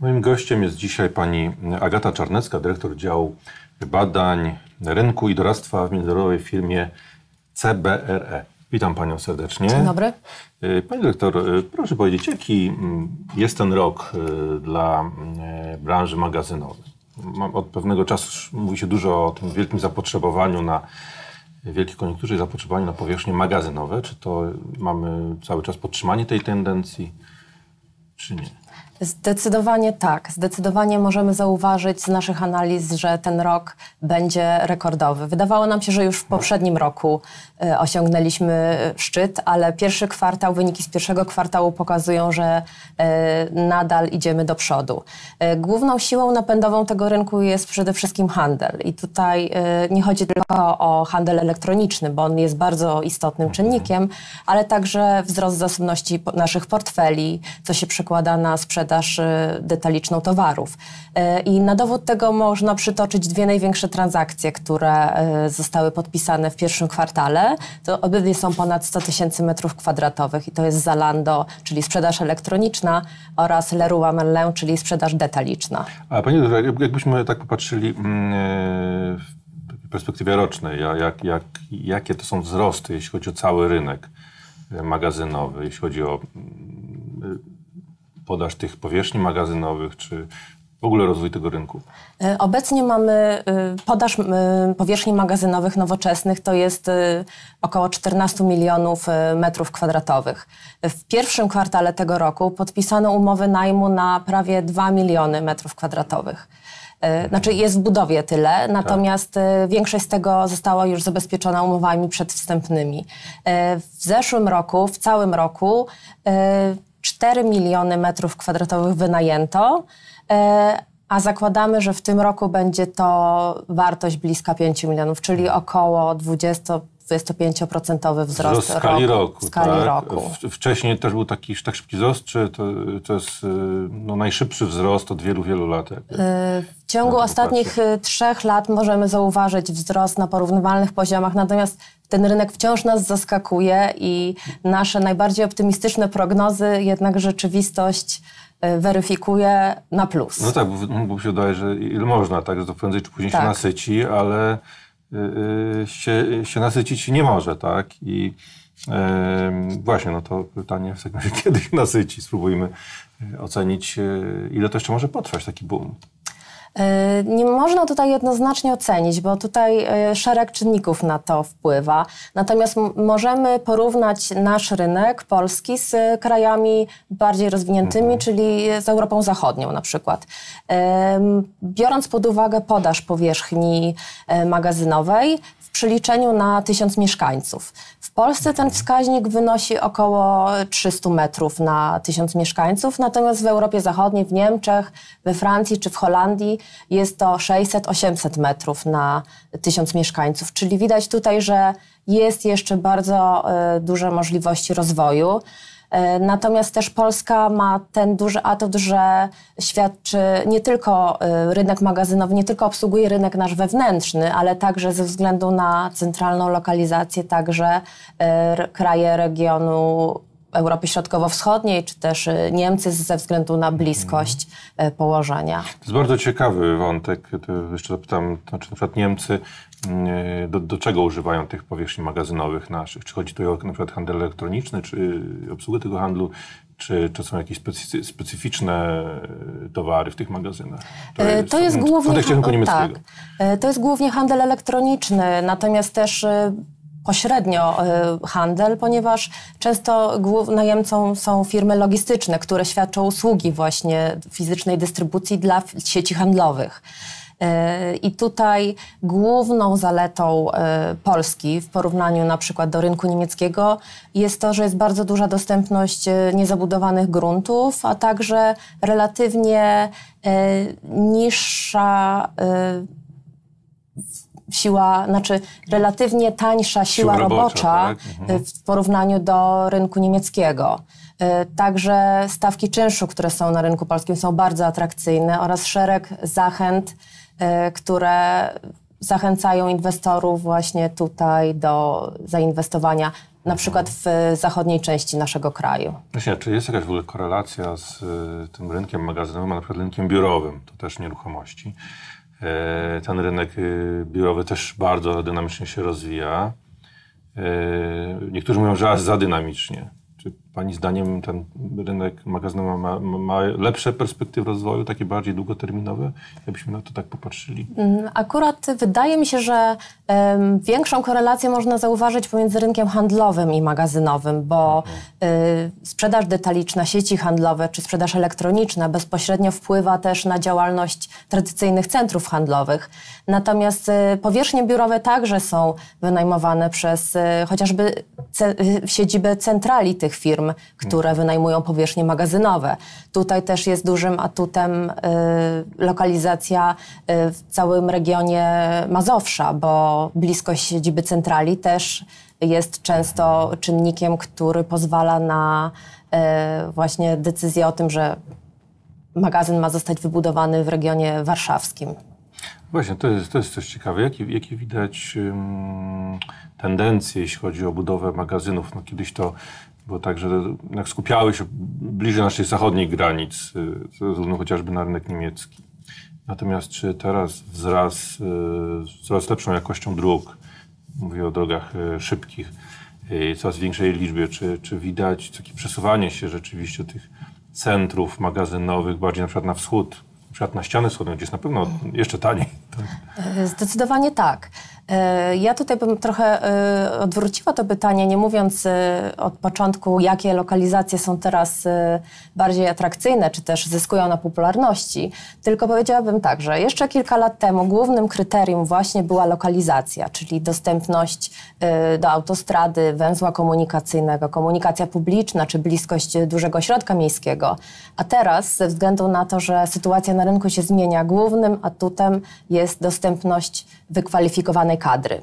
Moim gościem jest dzisiaj pani Agata Czarnecka, dyrektor działu badań rynku i doradztwa w międzynarodowej firmie CBRE. Witam panią serdecznie. Dzień dobry. Y, pani dyrektor, y, proszę powiedzieć, jaki mm, jest ten rok y, dla branży magazynowej? Od pewnego czasu mówi się dużo o tym wielkim zapotrzebowaniu na wielkiej koniunkturze i zapotrzebowaniu na powierzchnie magazynowe. Czy to mamy cały czas podtrzymanie tej tendencji, czy nie? Zdecydowanie tak. Zdecydowanie możemy zauważyć z naszych analiz, że ten rok będzie rekordowy. Wydawało nam się, że już w poprzednim roku e, osiągnęliśmy e, szczyt, ale pierwszy kwartał, wyniki z pierwszego kwartału pokazują, że e, nadal idziemy do przodu. Główną siłą napędową tego rynku jest przede wszystkim handel. I tutaj nie chodzi tylko o handel elektroniczny, bo on jest bardzo istotnym czynnikiem, ale także wzrost zasobności naszych portfeli, co się przekłada na sprzedaż sprzedaż y, detaliczną towarów. Y, I na dowód tego można przytoczyć dwie największe transakcje, które y, zostały podpisane w pierwszym kwartale. To obydwie są ponad 100 tysięcy metrów kwadratowych i to jest Zalando, czyli sprzedaż elektroniczna oraz Leroy Merlin, czyli sprzedaż detaliczna. A panie, Dora, jakbyśmy tak popatrzyli mm, e, w perspektywie rocznej, jak, jak, jakie to są wzrosty, jeśli chodzi o cały rynek e, magazynowy, jeśli chodzi o mm, podaż tych powierzchni magazynowych, czy w ogóle rozwój tego rynku? E, obecnie mamy e, podaż e, powierzchni magazynowych nowoczesnych to jest około 14 milionów metrów kwadratowych. W pierwszym kwartale tego roku podpisano umowy najmu na prawie 2 miliony metrów kwadratowych. Znaczy jest w budowie tyle, tak. natomiast tak. większość z tego została już zabezpieczona umowami przedwstępnymi. W zeszłym roku, w całym roku 4 miliony metrów kwadratowych wynajęto, e, a zakładamy, że w tym roku będzie to wartość bliska 5 milionów, czyli około 20 25% wzrost w skali roku. roku, skali tak? roku. Wcześniej też był taki tak szybki wzrost, czy to, to jest y, no, najszybszy wzrost od wielu, wielu lat? Jak, y, w ciągu ostatnich y, trzech lat możemy zauważyć wzrost na porównywalnych poziomach, natomiast ten rynek wciąż nas zaskakuje i nasze najbardziej optymistyczne prognozy jednak rzeczywistość e, weryfikuje na plus. No tak, bo, bo się wydaje, że ile można, tak, że to prędzej czy później tak. się nasyci, ale yy, się, się nasycić nie może, tak? I yy, właśnie, no to pytanie w takim razie, kiedy się nasyci? Spróbujmy e, ocenić, e, ile to jeszcze może potrwać taki boom. E, nie można tutaj jednoznacznie ocenić, bo tutaj e, szereg czynników na to wpływa. Natomiast możemy porównać nasz rynek polski z krajami bardziej rozwiniętymi, mhm. czyli z Europą Zachodnią na przykład. Biorąc pod uwagę podaż powierzchni e, magazynowej, przeliczeniu na tysiąc mieszkańców. W Polsce ten wskaźnik wynosi około 300 metrów na tysiąc mieszkańców, natomiast w Europie Zachodniej, w Niemczech, we Francji czy w Holandii jest to 600-800 metrów na tysiąc mieszkańców. Czyli widać tutaj, że jest jeszcze bardzo e, duże możliwości rozwoju. E, natomiast też Polska ma ten duży atut, że świadczy nie tylko e, rynek magazynowy, nie tylko obsługuje rynek nasz wewnętrzny, ale także ze względu na centralną lokalizację, także e, kraje regionu Europy Środkowo-Wschodniej, czy też Niemcy ze względu na bliskość położenia. To jest bardzo ciekawy wątek. Jeszcze zapytam, to znaczy na przykład Niemcy E, do, do czego używają tych powierzchni magazynowych naszych? Czy chodzi tu o na przykład handel elektroniczny, czy obsługę tego handlu, czy, czy są jakieś specy, specyficzne e, towary w tych magazynach? To e, jest, to jest głównie, w tak, to jest głównie handel elektroniczny, natomiast też pośrednio handel, ponieważ często najemcą są firmy logistyczne, które świadczą usługi właśnie fizycznej dystrybucji dla sieci handlowych. E, I tutaj główną zaletą e, Polski w porównaniu na przykład do rynku niemieckiego jest to, że jest bardzo duża dostępność e, niezabudowanych gruntów, a także relatywnie niższa siła, znaczy relatywnie tańsza siła, siła robocza, robocza tak? mhm. w porównaniu do rynku niemieckiego. Także stawki czynszu, które są na rynku polskim, są bardzo atrakcyjne oraz szereg zachęt E, które zachęcają inwestorów właśnie tutaj do zainwestowania na przykład w zachodniej części naszego kraju. Właśnie, czy jest jakaś w ogóle korelacja z e, tym rynkiem magazynowym, a na przykład rynkiem biurowym, to też nieruchomości? E, ten rynek biurowy też bardzo dynamicznie się rozwija. Niektórzy mówią, że aż za dynamicznie. Czy Pani zdaniem ten rynek magazynowy ma, ma, ma lepsze perspektywy rozwoju, takie bardziej długoterminowe, jakbyśmy na to tak popatrzyli? Mm, akurat wydaje mi się, że um, większą korelację można zauważyć pomiędzy rynkiem handlowym i magazynowym, bo mhm. y, sprzedaż detaliczna, sieci handlowe czy sprzedaż elektroniczna bezpośrednio wpływa też na działalność tradycyjnych centrów handlowych. Natomiast y, powierzchnie biurowe także są wynajmowane przez y, chociażby ce- y, siedzibę centrali tych firm firm, które wynajmują powierzchnie magazynowe. Tutaj też jest dużym atutem y, lokalizacja y, w całym regionie Mazowsza, bo bliskość siedziby centrali też jest często czynnikiem, który pozwala na y, właśnie decyzję o tym, że magazyn ma zostać wybudowany w regionie warszawskim. Właśnie, to jest, to jest coś ciekawe. Jakie, jakie widać um, tendencje, jeśli chodzi o budowę magazynów? No, kiedyś to bo także jednak skupiały się bliżej naszych zachodnich granic, ze chociażby na rynek niemiecki. Natomiast czy teraz wzrast e, z coraz lepszą jakością dróg, mówię o drogach e, szybkich, e, coraz większej liczbie, czy, czy widać takie przesuwanie się rzeczywiście tych centrów magazynowych bardziej na przykład na wschód, na przykład na ściany wschodnią, gdzie jest na pewno jeszcze taniej. Tak? Zdecydowanie tak. E, ja tutaj bym trochę e, odwróciła to pytanie, nie mówiąc e, od początku, jakie lokalizacje są teraz bardziej atrakcyjne, czy też zyskują na popularności, tylko powiedziałabym tak, że jeszcze kilka lat temu głównym kryterium właśnie była lokalizacja, czyli dostępność do autostrady, węzła komunikacyjnego, komunikacja publiczna, czy bliskość dużego środka miejskiego. A teraz, ze względu na to, że sytuacja na rynku się zmienia, głównym atutem jest dostępność wykwalifikowanej lokalnej kadry.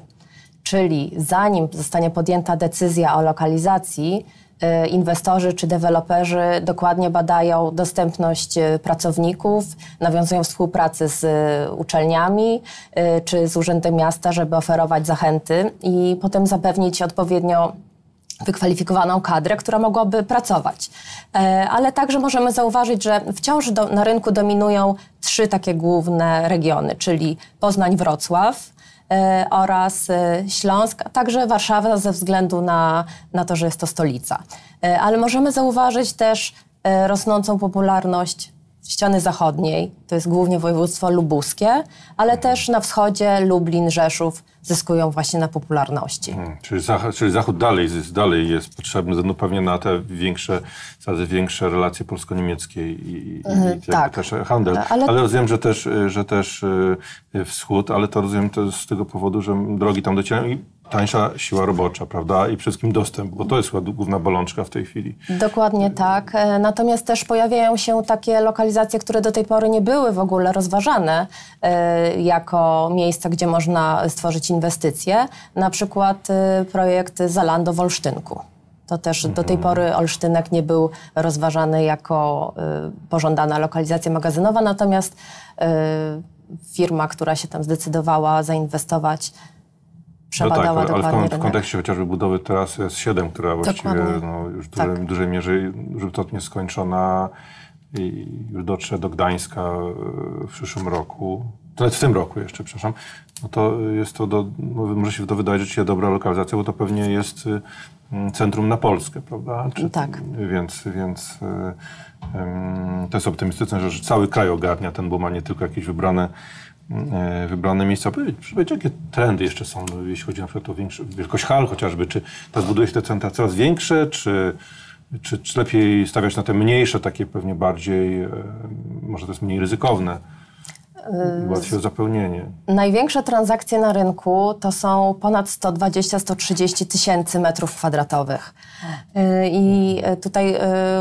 Czyli zanim zostanie podjęta decyzja o lokalizacji, y, inwestorzy czy deweloperzy dokładnie badają dostępność y, pracowników, nawiązują współpracę z y, uczelniami czy z Urzędem Miasta, żeby oferować zachęty i potem zapewnić odpowiednio wykwalifikowaną kadrę, która mogłaby pracować. E, ale także możemy zauważyć, że wciąż do, na rynku dominują trzy takie główne regiony, czyli Poznań-Wrocław, E, oraz e, Śląsk, a także Warszawa ze względu na, na to, że jest to stolica. E, ale możemy zauważyć też rosnącą popularność ściany zachodniej, to jest głównie województwo lubuskie, ale też na wschodzie Lublin, Rzeszów zyskują właśnie na popularności. Hmm, czyli, zachód, czyli, zachód dalej jest, dalej jest potrzebny, no pewnie na te większe, coraz większe relacje polsko-niemieckie i, i, i mhm, tak. też handel. Ale, ale rozumiem, że też, że też y, wschód, ale to rozumiem to z tego powodu, że drogi tam docierają i tańsza siła robocza, prawda? I wszystkim dostęp, bo to jest główna bolączka w tej chwili. Dokładnie tak. E, natomiast też pojawiają się takie lokalizacje, które do tej pory nie były w ogóle rozważane e, jako miejsca, gdzie można stworzyć inwestycje. Na przykład e, projekt Zalando w Olsztynku. To też do tej mhm. pory Olsztynek nie był rozważany jako pożądana lokalizacja magazynowa, natomiast firma, która się tam zdecydowała zainwestować przebadała no tak, ale, dokładnie. w, w kontekście chociażby budowy trasy S7, która właściwie no, już w tak. dużej, dużej mierze żywotnie skończona i już dotrze do Gdańska e, w przyszłym roku, nawet w tym roku jeszcze, przepraszam, no to jest to, do, no może się to wydaje, że się dobra lokalizacja, bo to pewnie jest y, centrum na Polskę, prawda? Czy, tak. Więc, więc e, to jest optymistyczne, że cały kraj ogarnia ten boom, a nie tylko jakieś wybrane E, wybrane miejsca. Powiedz, jakie trendy jeszcze są, no, jeśli chodzi na przykład o większy, wielkość hal chociażby? Czy to zbuduje się te centra coraz większe, czy, czy, czy lepiej stawiać na te mniejsze, takie pewnie bardziej, e, może to jest mniej ryzykowne? Ułatwił y, zapełnienie. Największe transakcje na rynku to są ponad 120-130 tysięcy metrów kwadratowych. Y, I y, tutaj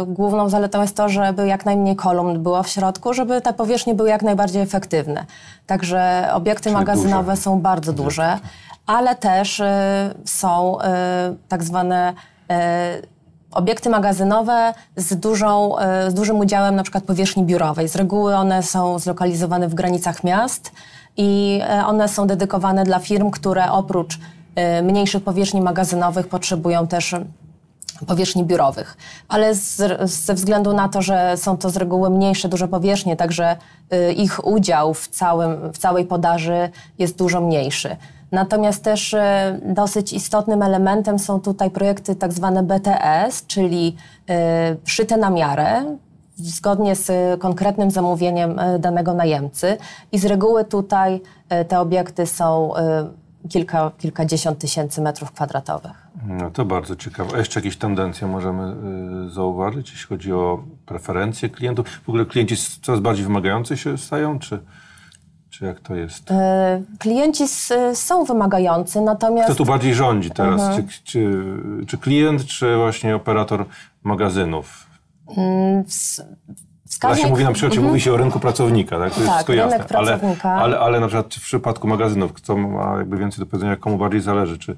główną zaletą jest to, żeby jak najmniej kolumn było w środku, żeby te powierzchnie były jak najbardziej efektywne. Także obiekty Czyli magazynowe duże. są bardzo duże, ale też są tak zwane obiekty magazynowe z, dużą, e, z dużym udziałem na przykład powierzchni biurowej. Z reguły one są zlokalizowane w granicach miast i e, one są dedykowane dla firm, które oprócz e, mniejszych powierzchni magazynowych potrzebują też powierzchni biurowych. Ale z, ze względu na to, że są to z reguły mniejsze, duże powierzchnie, także ich udział w, całym, w całej podaży jest dużo mniejszy. Natomiast też e, dosyć istotnym elementem są tutaj projekty tak zwane BTS, czyli e, szyte na miarę, zgodnie z e, konkretnym zamówieniem danego najemcy. I z reguły tutaj te obiekty są kilka, kilkadziesiąt tysięcy metrów kwadratowych. No to bardzo ciekawe. A jeszcze jakieś tendencje możemy zauważyć, jeśli chodzi o preferencje klientów? W ogóle klienci coraz bardziej wymagający się stają, czy... Czy jak to jest? E, klienci są wymagający, natomiast... Kto tu bardziej rządzi teraz? Mhm. Czy, czy, czy, klient, czy właśnie operator magazynów? Mm, Wskaźnik... Ja się mówi na przykład, mhm. mówi się o rynku pracownika, tak? To tak, jest wszystko jasne. Pracownika. Ale, ale, ale na przykład w przypadku magazynów, kto ma jakby więcej do powiedzenia, komu bardziej zależy? Czy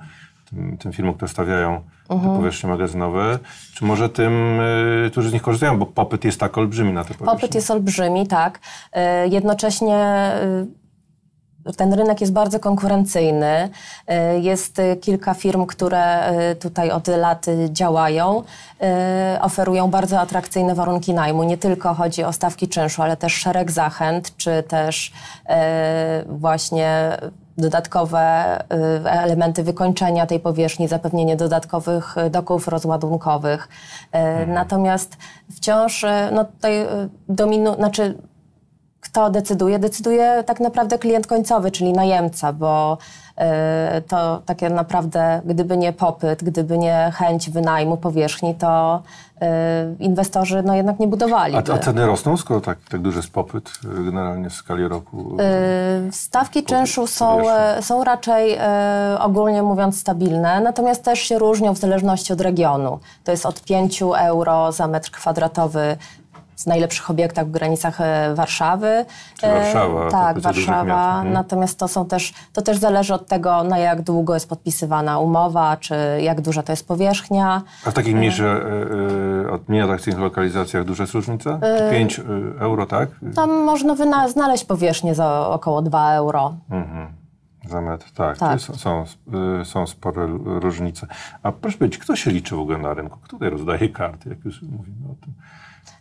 tym, tym firmom, które stawiają uh -huh. te mhm. powierzchnie magazynowe, czy może tym, y, którzy z nich korzystają, bo popyt jest tak olbrzymi na te powierzchnie. Popyt jest olbrzymi, tak. Y, jednocześnie y, ten rynek jest bardzo konkurencyjny. Y, jest y, kilka firm, które y, tutaj od lat działają, oferują bardzo atrakcyjne warunki najmu. Nie tylko chodzi o stawki czynszu, ale też szereg zachęt, czy też właśnie dodatkowe y, elementy wykończenia tej powierzchni, zapewnienie dodatkowych y, doków rozładunkowych. Y, mhm. Natomiast wciąż no, tutaj dominu, znaczy kto decyduje? Decyduje tak naprawdę klient końcowy, czyli najemca, bo E, to takie naprawdę, gdyby nie popyt, gdyby nie chęć wynajmu powierzchni, to e, inwestorzy no jednak nie budowali. A, ceny rosną, skoro tak, tak duży jest popyt e, generalnie w skali roku? Stawki czynszu są, są raczej ogólnie mówiąc stabilne, natomiast też się różnią w zależności od regionu. To jest od 5 euro za metr kwadratowy z najlepszych obiektach w granicach e, Warszawy. E, Warszawa. Tak, Warszawa. Mhm. Natomiast to są też, to też zależy od tego, na jak długo jest podpisywana umowa, czy jak duża to jest powierzchnia. A w takich mniejszych, e, od mniej atrakcyjnych lokalizacjach duża jest różnica? 5 euro, tak? Tam można znaleźć powierzchnię za około 2 euro. Mhm. Za metr, tak. tak. Są, są, są, spore różnice. A proszę powiedzieć, kto się liczy w ogóle na rynku? Kto tutaj rozdaje karty, jak już mówimy o tym?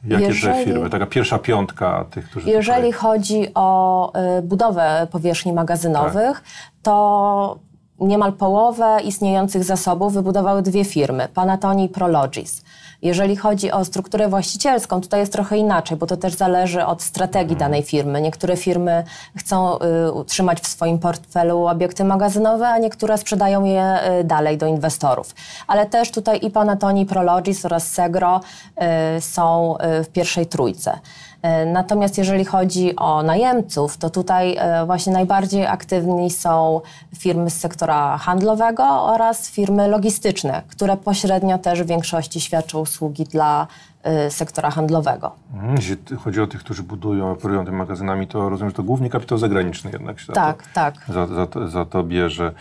Jakie jeżeli, firmy? Taka pierwsza piątka tych, którzy. Jeżeli tutaj... chodzi o y, budowę powierzchni magazynowych, tak. to niemal połowę istniejących zasobów wybudowały dwie firmy, Panatoni i Prologis. Jeżeli chodzi o strukturę właścicielską, tutaj jest trochę inaczej, bo to też zależy od strategii danej firmy. Niektóre firmy chcą y, utrzymać w swoim portfelu obiekty magazynowe, a niektóre sprzedają je y, dalej do inwestorów. Ale też tutaj i Panatoni, Prologis oraz Segro y, są y, w pierwszej trójce. E, natomiast jeżeli chodzi o najemców, to tutaj e, właśnie najbardziej aktywni są firmy z sektora handlowego oraz firmy logistyczne, które pośrednio też w większości świadczą usługi dla e, sektora handlowego. Mhm, jeśli chodzi o tych, którzy budują, operują tymi magazynami, to rozumiem, że to głównie kapitał zagraniczny jednak się tak, za to, tak, tak. Za, za, to, za to bierze.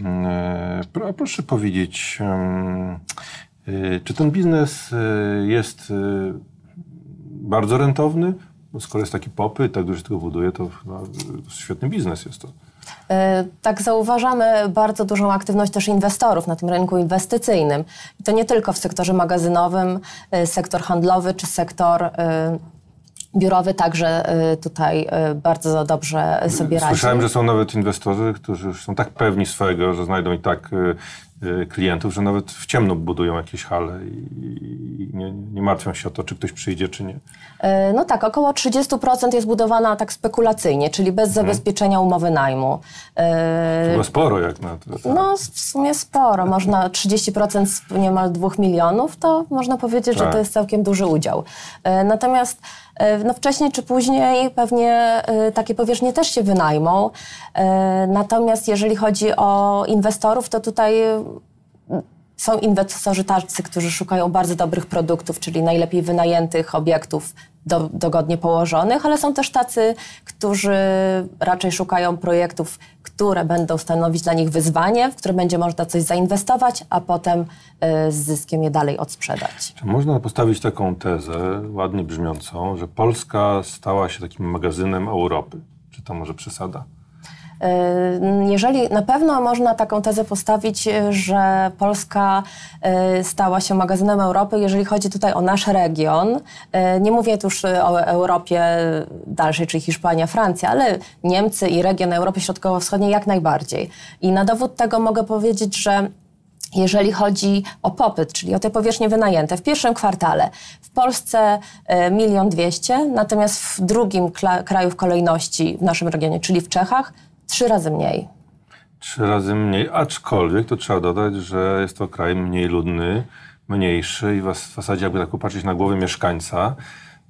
Mm, proszę powiedzieć, czy ten biznes jest bardzo rentowny, skoro jest taki popyt, tak dużo się tego buduje, to no, świetny biznes jest to. E, tak, zauważamy bardzo dużą aktywność też inwestorów na tym rynku inwestycyjnym. I to nie tylko w sektorze magazynowym, e, sektor handlowy czy sektor e, biurowy także tutaj bardzo dobrze sobie radzi. Słyszałem, że są nawet inwestorzy, którzy już są tak pewni swojego, że znajdą i tak Y, klientów, że nawet w ciemno budują jakieś hale i nie, nie, martwią się o to, czy ktoś przyjdzie, czy nie. E, no tak, około 30% jest budowana tak spekulacyjnie, czyli bez mhm. zabezpieczenia umowy najmu. E, chyba sporo jak na to. Tak. No w sumie sporo, można 30% z niemal 2 milionów, to można powiedzieć, tak. że to jest całkiem duży udział. E, natomiast E, no wcześniej czy później pewnie e, takie powierzchnie też się wynajmą. E, natomiast jeżeli chodzi o inwestorów, to tutaj są inwestorzy tacy, którzy szukają bardzo dobrych produktów, czyli najlepiej wynajętych obiektów, do, dogodnie położonych, ale są też tacy, którzy raczej szukają projektów, które będą stanowić dla nich wyzwanie, w które będzie można coś zainwestować, a potem y, z zyskiem je dalej odsprzedać. Czy można postawić taką tezę, ładnie brzmiącą, że Polska stała się takim magazynem Europy? Czy to może przesada? Jeżeli na pewno można taką tezę postawić, e, że Polska e, stała się magazynem Europy, jeżeli chodzi tutaj o nasz region, e, nie mówię tu już o Europie dalszej, czyli Hiszpania, Francja, ale Niemcy i region Europy Środkowo-Wschodniej jak najbardziej. I na dowód tego mogę powiedzieć, że jeżeli chodzi o popyt, czyli o te powierzchnie wynajęte, w pierwszym kwartale w Polsce milion dwieście, natomiast w drugim kraju w kolejności w naszym regionie, czyli w Czechach, trzy razy mniej. Trzy razy mniej, aczkolwiek to trzeba dodać, że jest to kraj mniej ludny, mniejszy i w zasadzie jakby tak popatrzeć na głowę mieszkańca,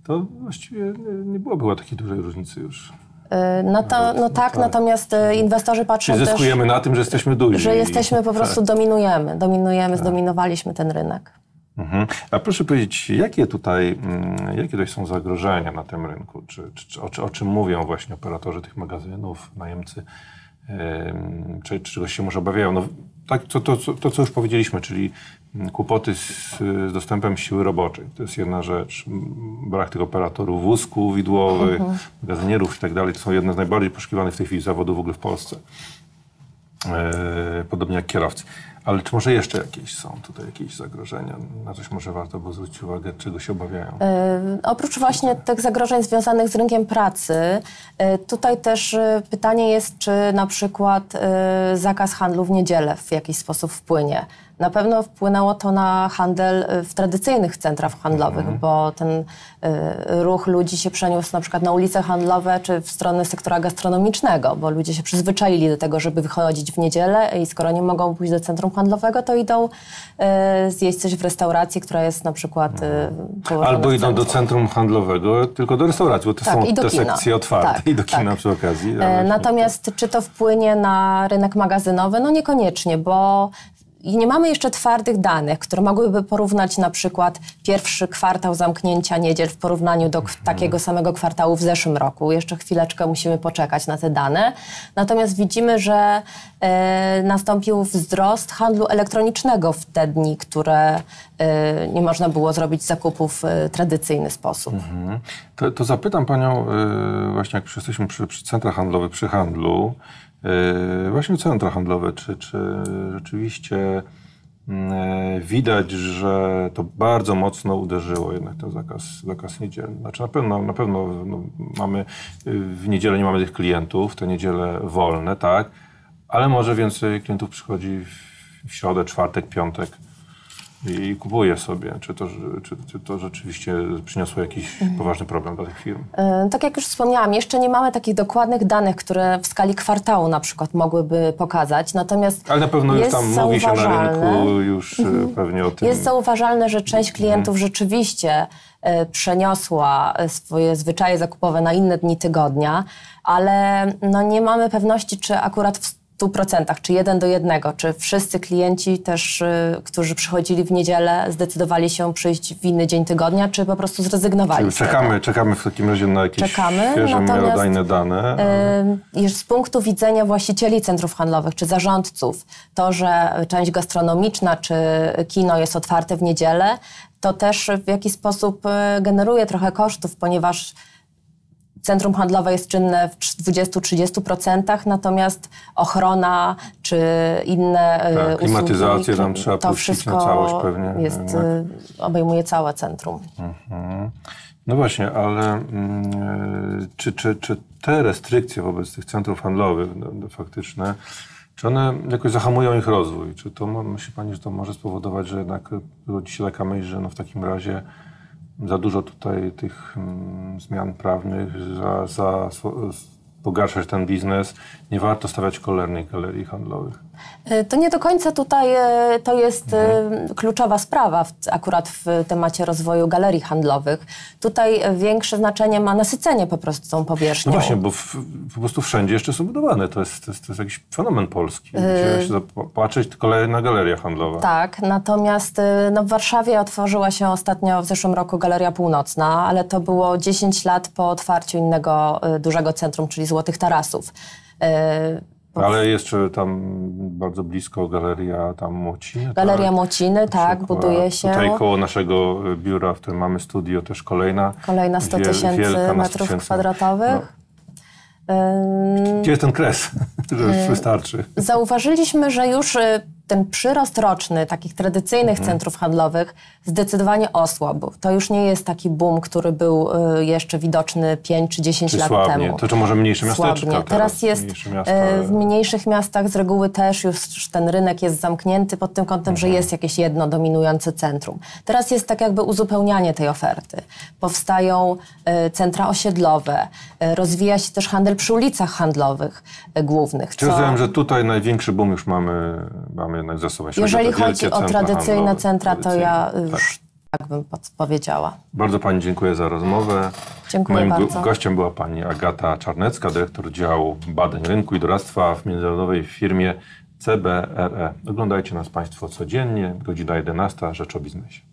to właściwie nie byłoby takiej dużej różnicy już. Y, no, to, no, tak, tak. natomiast y, inwestorzy patrzą Czyli zyskujemy też, na tym, że jesteśmy dużi. Że jesteśmy po tak. prostu, dominujemy. Dominujemy, tak. zdominowaliśmy ten rynek. Mhm. A proszę powiedzieć, jakie tutaj, mm, jakie tutaj są zagrożenia na tym rynku? Czy, czy, czy o, o, czym mówią właśnie operatorzy tych magazynów, najemcy? czy, czy czegoś się może obawiają? No, tak, to, to, to, to, co już powiedzieliśmy, czyli mm, kłopoty z, z, dostępem siły roboczej. To jest jedna rzecz. Brak tych operatorów wózków widłowych, mhm. magazynierów i tak dalej. To są jedne z najbardziej poszukiwanych w tej chwili zawodów w ogóle w Polsce. E, podobnie jak kierowcy. Ale czy może jeszcze jakieś są tutaj jakieś zagrożenia? Na coś może warto by zwrócić uwagę, czego się obawiają? E, oprócz właśnie tych zagrożeń związanych z rynkiem pracy, e, tutaj też e, pytanie jest, czy na przykład zakaz handlu w niedzielę w jakiś sposób wpłynie na pewno wpłynęło to na handel y, w tradycyjnych centrach handlowych, mhm. bo ten y, ruch ludzi się przeniósł na przykład na ulice handlowe czy w stronę sektora gastronomicznego, bo ludzie się przyzwyczaili do tego, żeby wychodzić w niedzielę i skoro nie mogą pójść do centrum handlowego, to idą y, zjeść coś w restauracji, która jest na przykład y, mhm. Albo idą do centrum handlowego, tylko do restauracji, bo to tak, są te kina. sekcje otwarte tak, i do kina tak. przy okazji. E, natomiast czy to wpłynie na rynek magazynowy? No niekoniecznie, bo i nie mamy jeszcze twardych danych, które mogłyby porównać na przykład pierwszy kwartał zamknięcia niedziel w porównaniu do mhm. takiego samego kwartału w zeszłym roku. Jeszcze chwileczkę musimy poczekać na te dane. Natomiast widzimy, że e, nastąpił wzrost handlu elektronicznego w te dni, które e, nie można było zrobić zakupów w tradycyjny sposób. Mhm. To, to, zapytam Panią, e, właśnie jak jesteśmy przy, przy centrach handlowych, przy handlu, E, właśnie centra handlowe, czy, czy rzeczywiście mm, e, widać, że to bardzo mocno uderzyło jednak ten zakaz, zakaz niedzielny. Znaczy na pewno, na pewno no, mamy, w niedzielę nie mamy tych klientów, te niedziele wolne, tak, ale może więcej klientów przychodzi w, w środę, czwartek, piątek i kupuje sobie. Czy to, czy, czy to rzeczywiście przyniosło jakiś mhm. poważny problem dla tych firm? E, tak jak już wspomniałam, jeszcze nie mamy takich dokładnych danych, które w skali kwartału na przykład mogłyby pokazać, natomiast Ale na pewno już tam mówi się na rynku już e, mhm. pewnie o tym. Jest zauważalne, że część mhm. klientów mhm. rzeczywiście e, przeniosła swoje zwyczaje zakupowe na inne dni tygodnia, ale no nie mamy pewności, czy akurat w 100%, czy jeden do jednego, czy wszyscy klienci też, y, którzy przychodzili w niedzielę, zdecydowali się przyjść w inny dzień tygodnia, czy po prostu zrezygnowali? Czyli czekamy, czekamy w takim razie na jakieś czekamy, świeże, miarodajne dane. Yy, z punktu widzenia właścicieli centrów handlowych, czy zarządców, to, że część gastronomiczna, czy kino jest otwarte w niedzielę, to też w jakiś sposób y, generuje trochę kosztów, ponieważ centrum handlowe jest czynne w 20-30%, natomiast ochrona czy inne e, tak, klimatyzację tam trzeba to wszystko na całość pewnie. Jest, tak. e, obejmuje całe centrum. Mhm. No właśnie, ale mm, e, czy, czy, czy te restrykcje wobec tych centrów handlowych no, no, faktyczne, czy one jakoś zahamują ich rozwój? Czy to myśli Pani, że to może spowodować, że jednak rodzi się taka myśl, że no w takim razie za dużo tutaj tych mm, zmian prawnych, za, za pogarszać ten biznes, nie warto stawiać kolejnych galerii handlowych. E, to nie do końca tutaj e, to jest e, mhm. kluczowa sprawa akurat w temacie rozwoju galerii handlowych. Tutaj większe znaczenie ma nasycenie po prostu tą powierzchnią. No właśnie, bo w, po prostu wszędzie jeszcze są budowane. To jest, to jest, to jest jakiś fenomen polski, gdzie się zapatrzeć kolejna galeria handlowa. Tak, natomiast no, w Warszawie otworzyła się ostatnio w zeszłym roku Galeria Północna, ale to było 10 lat po otwarciu innego dużego centrum, czyli Złotych Tarasów. E, Ale jeszcze tam bardzo blisko galeria tam Mociny. Tak? Galeria tak? Mociny, tak, buduje się. Tutaj koło naszego biura, w którym mamy studio, też kolejna. Kolejna 100 tysięcy metrów kwadratowych. No. Gdzie jest ten kres, że już wystarczy? Zauważyliśmy, że już y, ten przyrost roczny takich tradycyjnych mhm. centrów handlowych zdecydowanie osłabł. To już nie jest taki boom, który był y, jeszcze widoczny 5 czy 10 czy lat słabnie. temu. To czy może mniejsze miasta? Słabnie. Czy tak, tak, teraz, teraz jest y, ale... w mniejszych miastach z reguły też już ten rynek jest zamknięty pod tym kątem, mhm. że jest jakieś jedno dominujące centrum. Teraz jest tak jakby uzupełnianie tej oferty. Powstają y, centra osiedlowe, rozwija się też handel przy ulicach handlowych głównych. Czy co... rozumiem, że tutaj największy boom już mamy, mamy jednak ze sobą. Jeżeli chodzi centra o tradycyjne handlowe, centra, to ja tak. już tak bym powiedziała. Bardzo Pani dziękuję za rozmowę. Dziękuję Moim bardzo. gościem była Pani Agata Czarnecka, dyrektor działu badań rynku i doradztwa w międzynarodowej firmie CBRE. Oglądajcie nas Państwo codziennie, godzina 11, Rzecz o Biznesie.